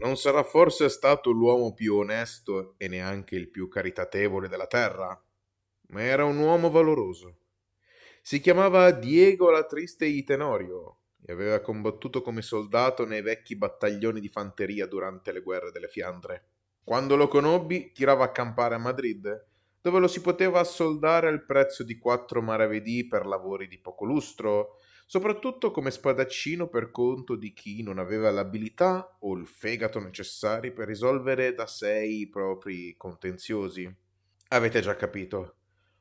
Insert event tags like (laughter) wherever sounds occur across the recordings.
Non sarà forse stato l'uomo più onesto e neanche il più caritatevole della terra, ma era un uomo valoroso. Si chiamava Diego la triste Itenorio e aveva combattuto come soldato nei vecchi battaglioni di fanteria durante le guerre delle Fiandre. Quando lo conobbi, tirava a campare a Madrid, dove lo si poteva assoldare al prezzo di quattro maravedì per lavori di poco lustro, soprattutto come spadaccino per conto di chi non aveva l'abilità o il fegato necessari per risolvere da sé i propri contenziosi. Avete già capito.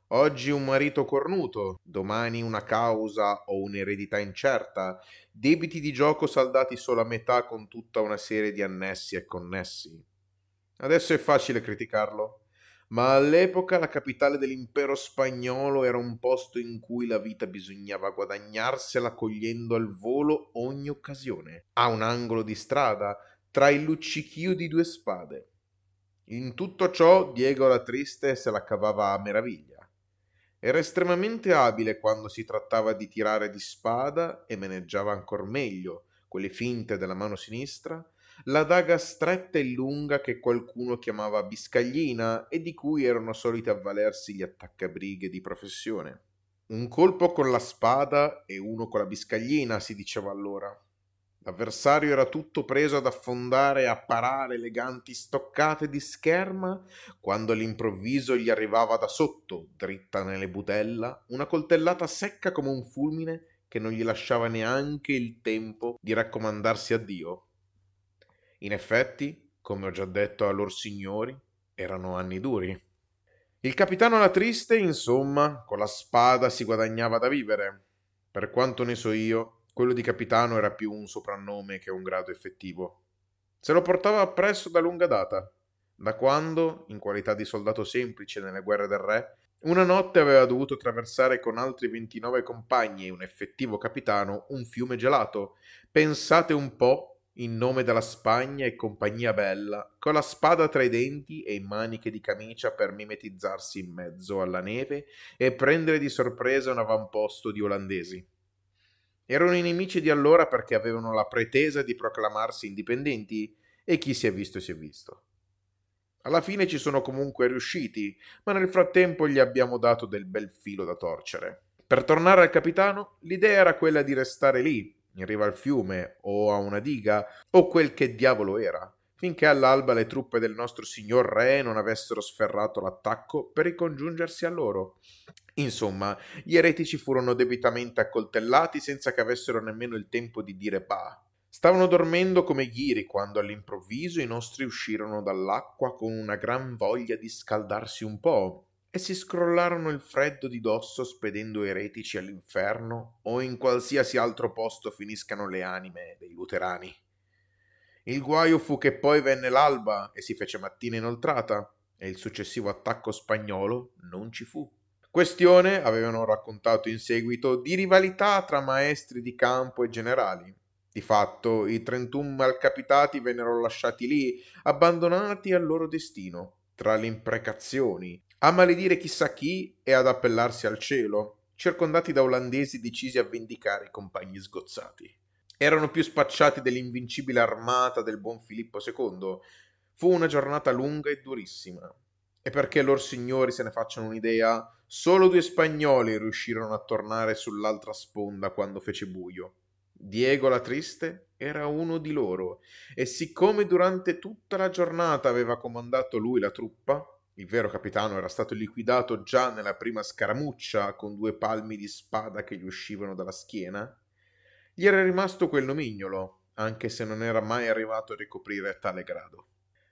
Oggi un marito cornuto, domani una causa o un'eredità incerta, debiti di gioco saldati solo a metà con tutta una serie di annessi e connessi. Adesso è facile criticarlo ma all'epoca la capitale dell'impero spagnolo era un posto in cui la vita bisognava guadagnarsela cogliendo al volo ogni occasione, a un angolo di strada, tra il luccichio di due spade. In tutto ciò Diego la triste se la cavava a meraviglia. Era estremamente abile quando si trattava di tirare di spada e maneggiava ancor meglio quelle finte della mano sinistra la daga stretta e lunga che qualcuno chiamava biscaglina e di cui erano soliti avvalersi gli attaccabrighe di professione. Un colpo con la spada e uno con la biscaglina, si diceva allora. L'avversario era tutto preso ad affondare e a parare eleganti stoccate di scherma quando all'improvviso gli arrivava da sotto, dritta nelle budella, una coltellata secca come un fulmine che non gli lasciava neanche il tempo di raccomandarsi a Dio in effetti, come ho già detto a lor signori, erano anni duri. Il capitano La Triste, insomma, con la spada si guadagnava da vivere. Per quanto ne so io, quello di capitano era più un soprannome che un grado effettivo. Se lo portava appresso da lunga data, da quando, in qualità di soldato semplice nelle guerre del re, una notte aveva dovuto attraversare con altri 29 compagni e un effettivo capitano un fiume gelato. Pensate un po' in nome della Spagna e compagnia bella, con la spada tra i denti e in maniche di camicia per mimetizzarsi in mezzo alla neve e prendere di sorpresa un avamposto di olandesi. Erano i nemici di allora perché avevano la pretesa di proclamarsi indipendenti e chi si è visto si è visto. Alla fine ci sono comunque riusciti, ma nel frattempo gli abbiamo dato del bel filo da torcere. Per tornare al capitano, l'idea era quella di restare lì, in riva al fiume o a una diga o quel che diavolo era, finché all'alba le truppe del nostro signor re non avessero sferrato l'attacco per ricongiungersi a loro. Insomma, gli eretici furono debitamente accoltellati senza che avessero nemmeno il tempo di dire bah. Stavano dormendo come ghiri quando all'improvviso i nostri uscirono dall'acqua con una gran voglia di scaldarsi un po', e si scrollarono il freddo di dosso spedendo eretici all'inferno o in qualsiasi altro posto finiscano le anime dei luterani. Il guaio fu che poi venne l'alba e si fece mattina inoltrata e il successivo attacco spagnolo non ci fu. Questione, avevano raccontato in seguito, di rivalità tra maestri di campo e generali. Di fatto, i 31 malcapitati vennero lasciati lì, abbandonati al loro destino, tra le imprecazioni, a maledire chissà chi e ad appellarsi al cielo, circondati da olandesi decisi a vendicare i compagni sgozzati. Erano più spacciati dell'invincibile armata del buon Filippo II. Fu una giornata lunga e durissima. E perché lor signori se ne facciano un'idea, solo due spagnoli riuscirono a tornare sull'altra sponda quando fece buio. Diego la Triste era uno di loro, e siccome durante tutta la giornata aveva comandato lui la truppa, il vero capitano era stato liquidato già nella prima scaramuccia con due palmi di spada che gli uscivano dalla schiena. Gli era rimasto quel nomignolo, anche se non era mai arrivato a ricoprire tale grado.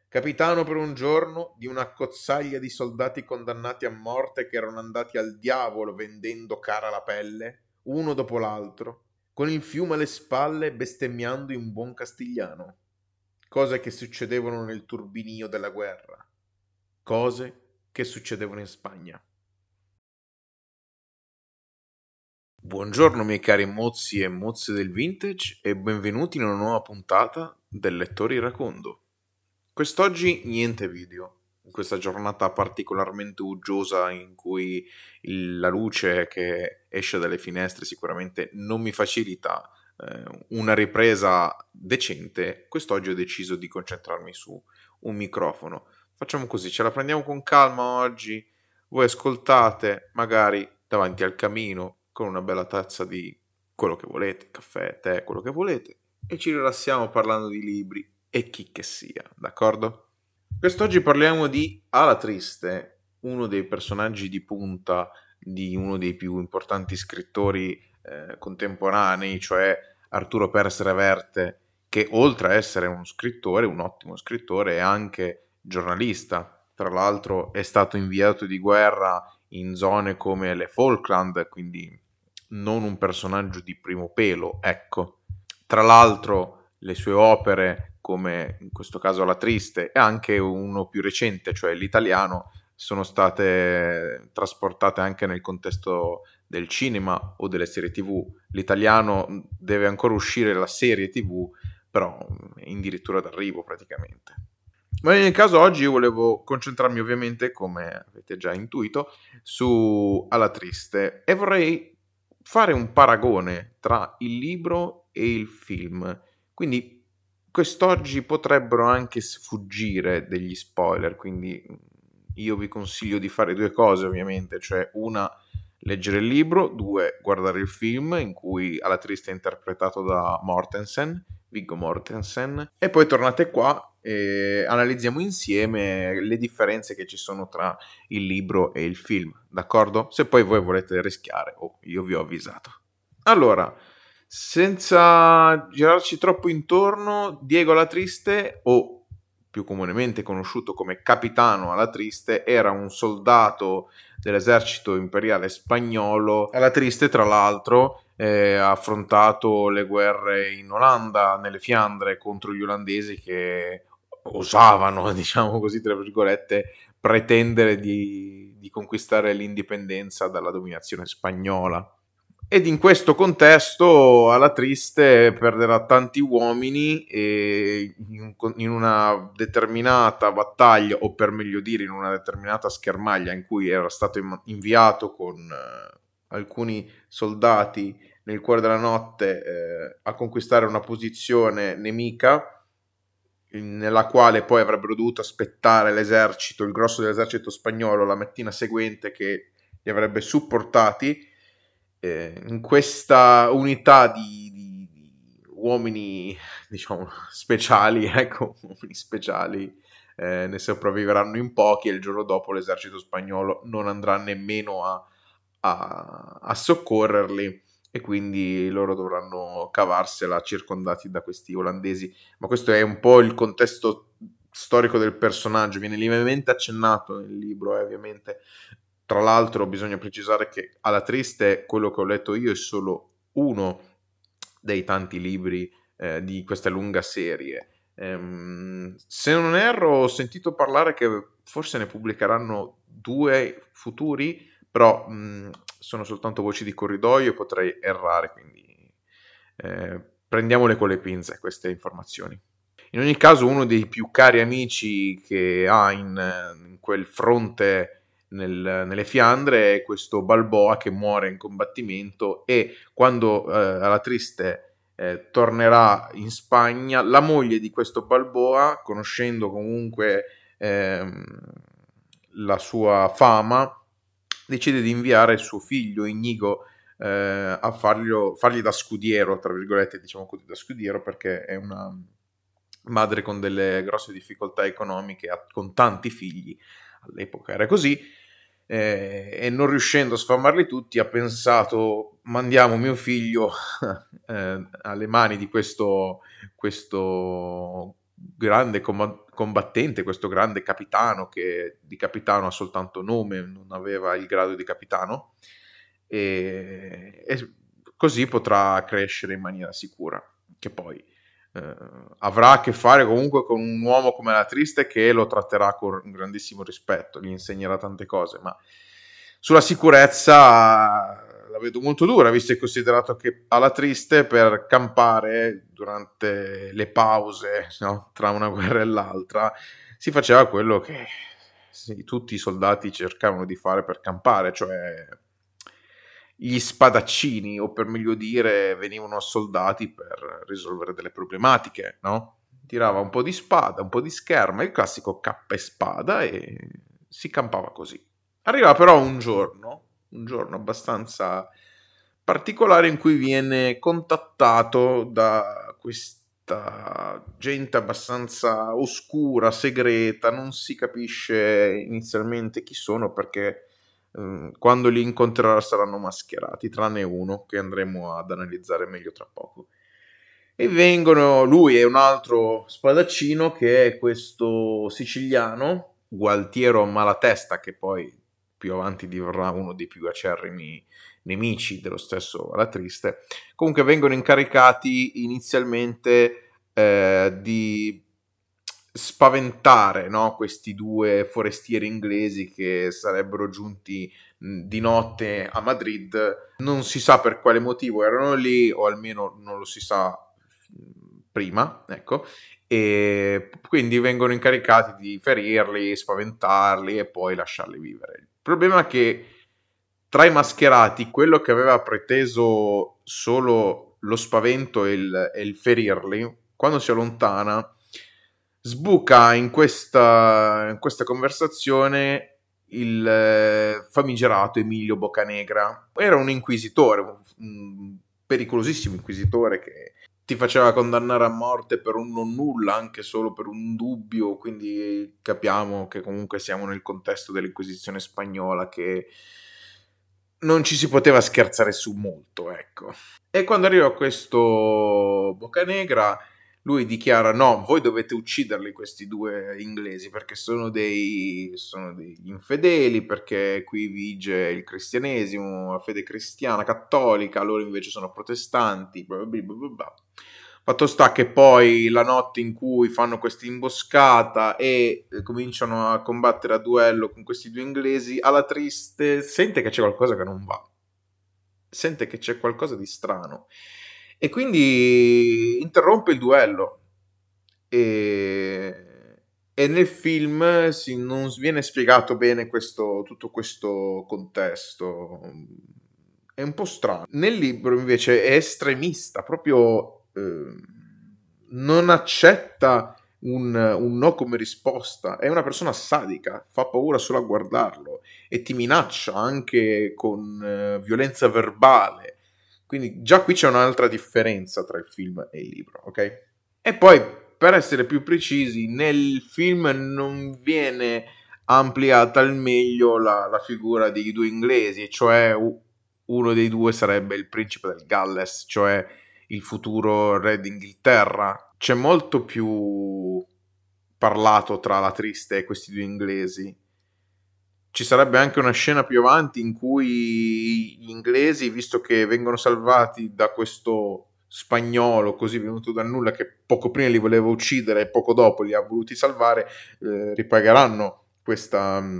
Capitano per un giorno di una cozzaglia di soldati condannati a morte che erano andati al diavolo vendendo cara la pelle, uno dopo l'altro, con il fiume alle spalle bestemmiando in buon castigliano, cose che succedevano nel turbinio della guerra cose che succedevano in Spagna. Buongiorno miei cari mozzi e mozze del vintage e benvenuti in una nuova puntata del Lettori Racondo. Quest'oggi niente video, in questa giornata particolarmente uggiosa in cui la luce che esce dalle finestre sicuramente non mi facilita eh, una ripresa decente, quest'oggi ho deciso di concentrarmi su un microfono Facciamo così, ce la prendiamo con calma oggi. Voi ascoltate, magari davanti al camino, con una bella tazza di quello che volete, caffè, tè, quello che volete, e ci rilassiamo parlando di libri e chi che sia, d'accordo? Quest'oggi parliamo di Ala Triste, uno dei personaggi di punta di uno dei più importanti scrittori eh, contemporanei, cioè Arturo Pers Reverte, che oltre a essere uno scrittore, un ottimo scrittore, è anche giornalista. Tra l'altro è stato inviato di guerra in zone come le Falkland, quindi non un personaggio di primo pelo, ecco. Tra l'altro le sue opere, come in questo caso La Triste, e anche uno più recente, cioè l'italiano, sono state trasportate anche nel contesto del cinema o delle serie tv. L'italiano deve ancora uscire la serie tv, però è addirittura d'arrivo praticamente. Ma in ogni caso oggi io volevo concentrarmi ovviamente, come avete già intuito, su Alla Triste e vorrei fare un paragone tra il libro e il film. Quindi quest'oggi potrebbero anche sfuggire degli spoiler, quindi mm, io vi consiglio di fare due cose ovviamente, cioè una leggere il libro, due guardare il film in cui Alla Triste è interpretato da Mortensen, Viggo Mortensen, e poi tornate qua eh, analizziamo insieme le differenze che ci sono tra il libro e il film, d'accordo? Se poi voi volete rischiare, oh, io vi ho avvisato. Allora, senza girarci troppo intorno, Diego la Triste, o più comunemente conosciuto come Capitano alla Triste, era un soldato dell'esercito imperiale spagnolo. Alla Triste, tra l'altro, eh, ha affrontato le guerre in Olanda, nelle Fiandre, contro gli olandesi che osavano, (laughs) diciamo così, tra virgolette, pretendere di, di conquistare l'indipendenza dalla dominazione spagnola. Ed in questo contesto alla Triste perderà tanti uomini e in una determinata battaglia, o per meglio dire in una determinata schermaglia in cui era stato inviato con eh, alcuni soldati nel cuore della notte eh, a conquistare una posizione nemica, nella quale poi avrebbero dovuto aspettare l'esercito, il grosso dell'esercito spagnolo la mattina seguente che li avrebbe supportati. Eh, in questa unità di, di, di, uomini, diciamo, speciali, (laughs) ecco, uomini speciali, eh, ne sopravviveranno in pochi e il giorno dopo l'esercito spagnolo non andrà nemmeno a, a, a soccorrerli e quindi loro dovranno cavarsela circondati da questi olandesi. Ma questo è un po' il contesto storico del personaggio, viene lievemente accennato nel libro, eh, ovviamente. Tra l'altro bisogna precisare che alla triste quello che ho letto io è solo uno dei tanti libri eh, di questa lunga serie. Ehm, se non erro ho sentito parlare che forse ne pubblicheranno due futuri, però mh, sono soltanto voci di corridoio e potrei errare, quindi eh, prendiamole con le pinze queste informazioni. In ogni caso, uno dei più cari amici che ha in, in quel fronte nel, nelle Fiandre è questo Balboa che muore in combattimento e quando eh, alla triste eh, tornerà in Spagna, la moglie di questo Balboa, conoscendo comunque ehm, la sua fama, decide di inviare suo figlio Inigo eh, a farglio, fargli da scudiero, tra virgolette diciamo così, da scudiero perché è una madre con delle grosse difficoltà economiche, con tanti figli, all'epoca era così, eh, e non riuscendo a sfamarli tutti ha pensato mandiamo mio figlio (laughs) eh, alle mani di questo, questo grande combattente, questo grande capitano che di capitano ha soltanto nome, non aveva il grado di capitano e, e così potrà crescere in maniera sicura, che poi eh, avrà a che fare comunque con un uomo come la Triste che lo tratterà con grandissimo rispetto, gli insegnerà tante cose, ma sulla sicurezza la vedo molto dura, visto e considerato che alla triste per campare durante le pause no? tra una guerra e l'altra si faceva quello che sì, tutti i soldati cercavano di fare per campare, cioè gli spadaccini, o per meglio dire, venivano assoldati per risolvere delle problematiche, no? Tirava un po' di spada, un po' di scherma, il classico cappa e spada e si campava così. Arriva però un giorno un giorno abbastanza particolare in cui viene contattato da questa gente abbastanza oscura, segreta, non si capisce inizialmente chi sono perché mm, quando li incontrerà saranno mascherati, tranne uno che andremo ad analizzare meglio tra poco. E vengono lui e un altro spadaccino che è questo siciliano, Gualtiero Malatesta, che poi più avanti diverrà uno dei più acerrimi nemici dello stesso La Triste. Comunque vengono incaricati inizialmente eh, di spaventare no? questi due forestieri inglesi che sarebbero giunti di notte a Madrid. Non si sa per quale motivo erano lì, o almeno non lo si sa prima, ecco, e quindi vengono incaricati di ferirli, spaventarli e poi lasciarli vivere. Il problema è che tra i mascherati quello che aveva preteso solo lo spavento e il, e il ferirli, quando si allontana, sbuca in questa, in questa conversazione il eh, famigerato Emilio Boccanegra. Era un inquisitore, un pericolosissimo inquisitore che ti faceva condannare a morte per un non nulla, anche solo per un dubbio, quindi capiamo che comunque siamo nel contesto dell'Inquisizione spagnola che non ci si poteva scherzare su molto, ecco. E quando arriva questo Boccanegra lui dichiara no, voi dovete ucciderli questi due inglesi perché sono, dei, sono degli infedeli, perché qui vige il cristianesimo, la fede cristiana, cattolica, loro invece sono protestanti, bla bla bla Fatto sta che poi la notte in cui fanno questa imboscata e eh, cominciano a combattere a duello con questi due inglesi, alla triste sente che c'è qualcosa che non va. Sente che c'è qualcosa di strano e quindi interrompe il duello. E, e nel film si, non viene spiegato bene questo, tutto questo contesto. È un po' strano. Nel libro invece è estremista, proprio eh, non accetta un, un, no come risposta. È una persona sadica, fa paura solo a guardarlo e ti minaccia anche con eh, violenza verbale quindi già qui c'è un'altra differenza tra il film e il libro, ok? E poi, per essere più precisi, nel film non viene ampliata al meglio la, la figura dei due inglesi, cioè uno dei due sarebbe il principe del Galles, cioè il futuro re d'Inghilterra. C'è molto più parlato tra la triste e questi due inglesi ci sarebbe anche una scena più avanti in cui gli inglesi, visto che vengono salvati da questo spagnolo così venuto dal nulla che poco prima li voleva uccidere e poco dopo li ha voluti salvare, eh, ripagheranno questa, mm,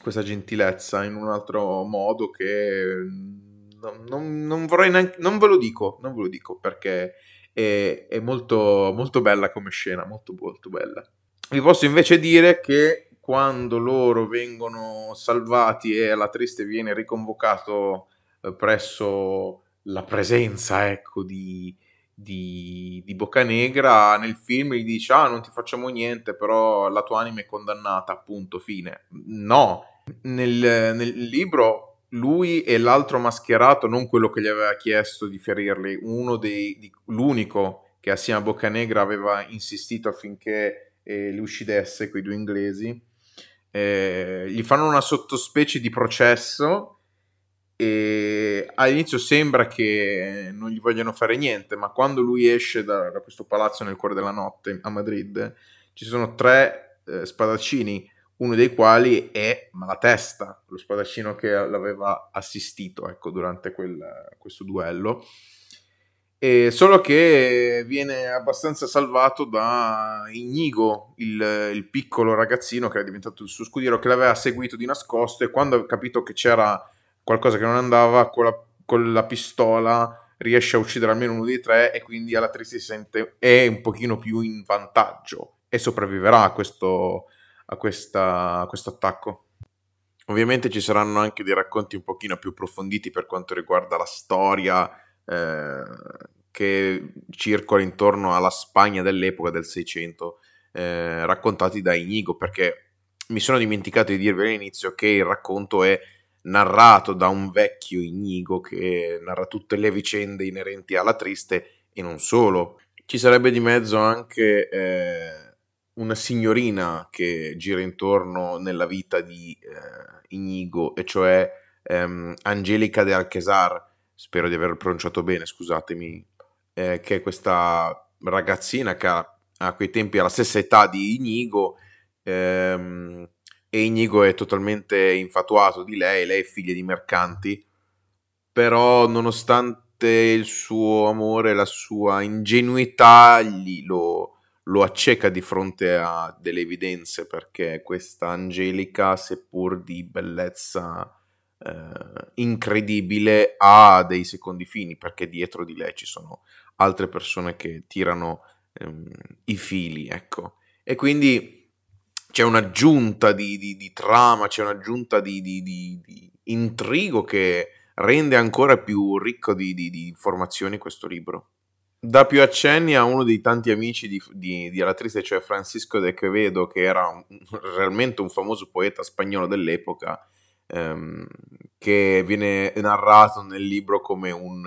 questa, gentilezza in un altro modo che non, non, non vorrei neanche, non ve lo dico, non ve lo dico perché è, è molto, molto bella come scena, molto molto bella. Vi posso invece dire che quando loro vengono salvati e la triste viene riconvocato eh, presso la presenza ecco, di, di, di Boccanegra nel film gli dice ah non ti facciamo niente però la tua anima è condannata appunto fine no nel, nel libro lui e l'altro mascherato non quello che gli aveva chiesto di ferirli uno dei di, l'unico che assieme a Boccanegra aveva insistito affinché eh, li uccidesse quei due inglesi eh, gli fanno una sottospecie di processo e all'inizio sembra che non gli vogliano fare niente, ma quando lui esce da, da questo palazzo nel cuore della notte a Madrid, ci sono tre eh, spadaccini, uno dei quali è Malatesta, lo spadaccino che l'aveva assistito ecco, durante quel, questo duello. E solo che viene abbastanza salvato da Inigo, il, il, piccolo ragazzino che era diventato il suo scudiero, che l'aveva seguito di nascosto e quando ha capito che c'era qualcosa che non andava, con la, con la pistola riesce a uccidere almeno uno dei tre e quindi alla si sente è un pochino più in vantaggio e sopravviverà a questo, a questa, a questo attacco. Ovviamente ci saranno anche dei racconti un pochino più approfonditi per quanto riguarda la storia eh, che circola intorno alla Spagna dell'epoca del 600, eh, raccontati da Inigo, perché mi sono dimenticato di dirvi all'inizio che il racconto è narrato da un vecchio Inigo che narra tutte le vicende inerenti alla triste e non solo. Ci sarebbe di mezzo anche eh, una signorina che gira intorno nella vita di eh, Inigo, e cioè ehm, Angelica de Alchesar. Spero di aver pronunciato bene, scusatemi eh, che è questa ragazzina che ha, a quei tempi ha la stessa età di Inigo ehm, e Inigo è totalmente infatuato di lei, lei è figlia di mercanti, però nonostante il suo amore, la sua ingenuità gli, lo, lo acceca di fronte a delle evidenze perché questa Angelica, seppur di bellezza eh, incredibile, ha dei secondi fini perché dietro di lei ci sono altre persone che tirano ehm, i fili, ecco. E quindi c'è un'aggiunta di, di, di trama, c'è un'aggiunta di, di, intrigo che rende ancora più ricco di, informazioni questo libro. Da più accenni a uno dei tanti amici di, all'attrice, cioè Francisco de Quevedo, che era un, (laughs) realmente un famoso poeta spagnolo dell'epoca, ehm, che viene narrato nel libro come un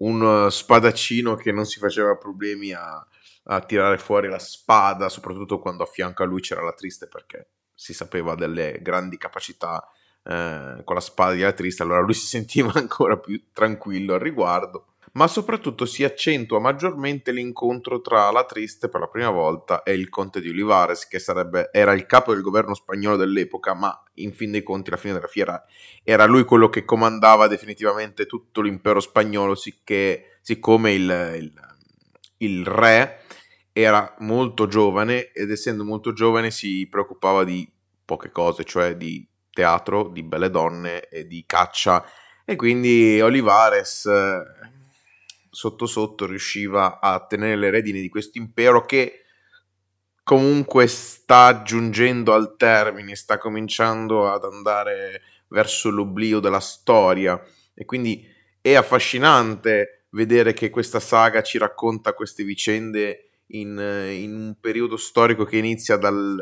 un eh, spadaccino che non si faceva problemi a, a tirare fuori la spada, soprattutto quando a fianco a lui c'era la triste perché si sapeva delle grandi capacità eh, con la spada di triste, allora lui si sentiva (laughs) ancora più tranquillo al riguardo ma soprattutto si accentua maggiormente l'incontro tra la Triste per la prima volta e il conte di Olivares, che sarebbe, era il capo del governo spagnolo dell'epoca, ma in fin dei conti, alla fine della fiera, era lui quello che comandava definitivamente tutto l'impero spagnolo, sicché, siccome il, il, il re era molto giovane ed essendo molto giovane si preoccupava di poche cose, cioè di teatro, di belle donne e di caccia. E quindi Olivares sotto sotto riusciva a tenere le redini di questo impero che comunque sta giungendo al termine, sta cominciando ad andare verso l'oblio della storia e quindi è affascinante vedere che questa saga ci racconta queste vicende in, in un periodo storico che inizia dal,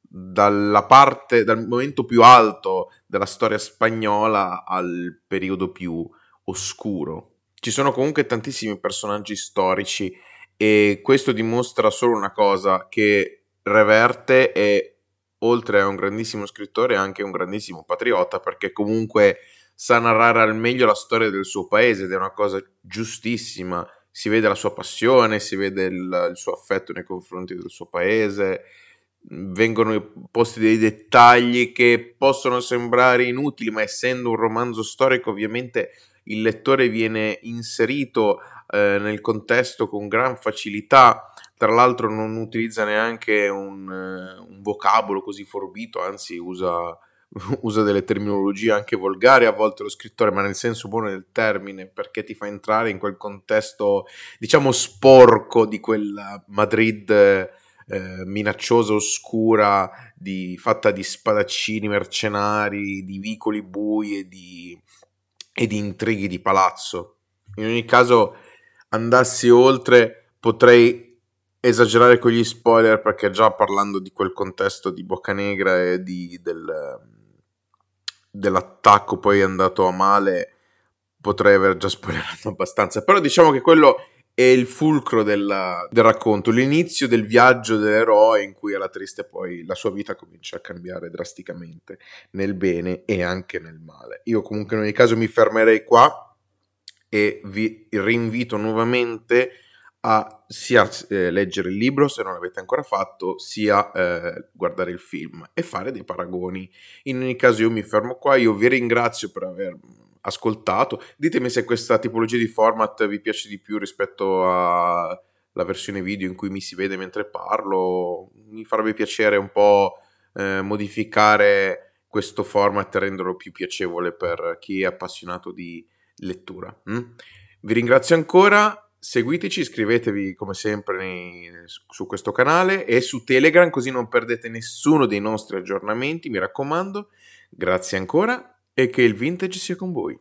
dalla parte, dal momento più alto della storia spagnola al periodo più oscuro ci sono comunque tantissimi personaggi storici e questo dimostra solo una cosa, che Reverte è, oltre a un grandissimo scrittore, anche un grandissimo patriota, perché comunque sa narrare al meglio la storia del suo paese ed è una cosa giustissima. Si vede la sua passione, si vede il, il suo affetto nei confronti del suo paese, vengono posti dei dettagli che possono sembrare inutili, ma essendo un romanzo storico ovviamente il lettore viene inserito eh, nel contesto con gran facilità, tra l'altro non utilizza neanche un, eh, un vocabolo così forbito, anzi usa, (laughs) usa, delle terminologie anche volgari a volte lo scrittore, ma nel senso buono del termine, perché ti fa entrare in quel contesto, diciamo, sporco di quella Madrid. Eh, minacciosa, oscura, di, fatta di spadaccini mercenari, di vicoli bui e di e di intrighi di palazzo. In ogni caso, andassi oltre, potrei esagerare con gli spoiler perché già parlando di quel contesto di Boccanegra e di, del, dell'attacco poi andato a male potrei aver già spoilerato abbastanza però diciamo che quello è il fulcro della, del racconto, l'inizio del viaggio dell'eroe in cui era triste poi la sua vita comincia a cambiare drasticamente nel bene e anche nel male. Io comunque in ogni caso mi fermerei qua e vi rinvito nuovamente a sia eh, leggere il libro se non l'avete ancora fatto, sia eh, guardare il film e fare dei paragoni. In ogni caso io mi fermo qua, io vi ringrazio per aver ascoltato. Ditemi se questa tipologia di format vi piace di più rispetto alla versione video in cui mi si vede mentre parlo. Mi farebbe piacere un po' eh, modificare questo format e renderlo più piacevole per chi è appassionato di lettura. Mm? Vi ringrazio ancora. Seguiteci, iscrivetevi come sempre nei, su questo canale e su Telegram così non perdete nessuno dei nostri aggiornamenti, mi raccomando. Grazie ancora e che il vintage sia con voi.